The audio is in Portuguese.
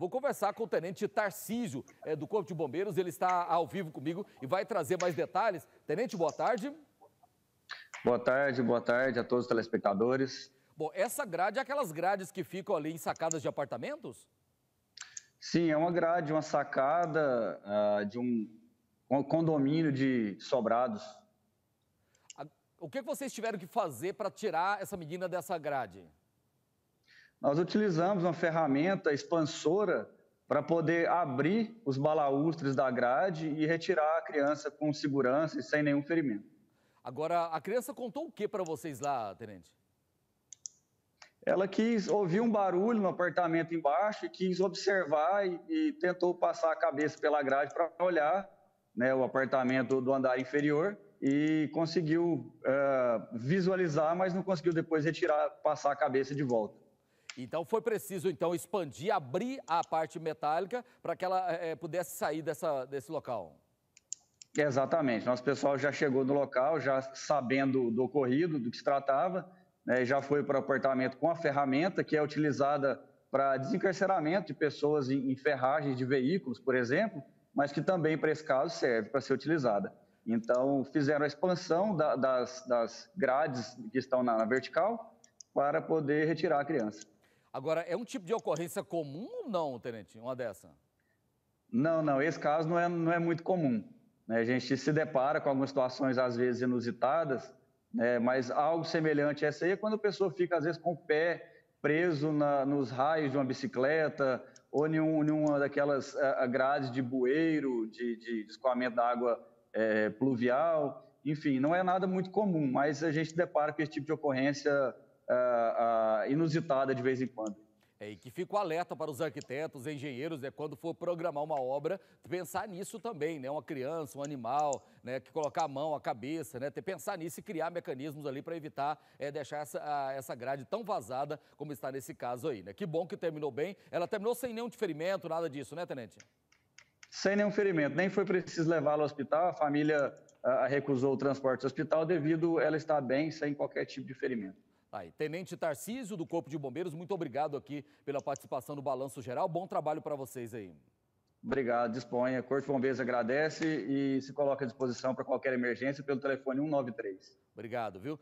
Vou conversar com o tenente Tarcísio, é, do Corpo de Bombeiros. Ele está ao vivo comigo e vai trazer mais detalhes. Tenente, boa tarde. Boa tarde, boa tarde a todos os telespectadores. Bom, essa grade é aquelas grades que ficam ali em sacadas de apartamentos? Sim, é uma grade, uma sacada uh, de um condomínio de sobrados. O é que vocês tiveram que fazer para tirar essa menina dessa grade? nós utilizamos uma ferramenta expansora para poder abrir os balaustres da grade e retirar a criança com segurança e sem nenhum ferimento. Agora, a criança contou o que para vocês lá, tenente? Ela quis ouvir um barulho no apartamento embaixo e quis observar e, e tentou passar a cabeça pela grade para olhar né, o apartamento do andar inferior e conseguiu uh, visualizar, mas não conseguiu depois retirar, passar a cabeça de volta. Então foi preciso então expandir, abrir a parte metálica para que ela é, pudesse sair dessa, desse local. Exatamente. Nosso pessoal já chegou no local, já sabendo do ocorrido, do que se tratava, né, já foi para o apartamento com a ferramenta que é utilizada para desencarceramento de pessoas em, em ferragens de veículos, por exemplo, mas que também para esse caso serve para ser utilizada. Então fizeram a expansão da, das, das grades que estão na, na vertical para poder retirar a criança. Agora, é um tipo de ocorrência comum ou não, Tenente, uma dessa? Não, não, esse caso não é, não é muito comum. Né? A gente se depara com algumas situações, às vezes, inusitadas, né? mas algo semelhante a essa aí é quando a pessoa fica, às vezes, com o pé preso na, nos raios de uma bicicleta ou em uma daquelas grades de bueiro, de, de, escoamento da água é, pluvial. Enfim, não é nada muito comum, mas a gente depara com esse tipo de ocorrência uh, uh, inusitada de vez em quando. É, e que fica o alerta para os arquitetos, engenheiros, né, quando for programar uma obra, pensar nisso também, né? Uma criança, um animal, né, que colocar a mão, a cabeça, né? Ter, pensar nisso e criar mecanismos ali para evitar é, deixar essa, a, essa grade tão vazada como está nesse caso aí, né? Que bom que terminou bem. Ela terminou sem nenhum ferimento, nada disso, né, Tenente? Sem nenhum ferimento, nem foi preciso levá-la ao hospital, a família a, ah, recusou o transporte ao hospital devido ela estar bem, sem qualquer tipo de ferimento. Aí, Tenente Tarcísio, do Corpo de Bombeiros, muito obrigado aqui pela participação no Balanço Geral. Bom trabalho para vocês aí. Obrigado, disponha. Corpo de Bombeiros agradece e se coloca à disposição para qualquer emergência pelo telefone 193. Obrigado, viu?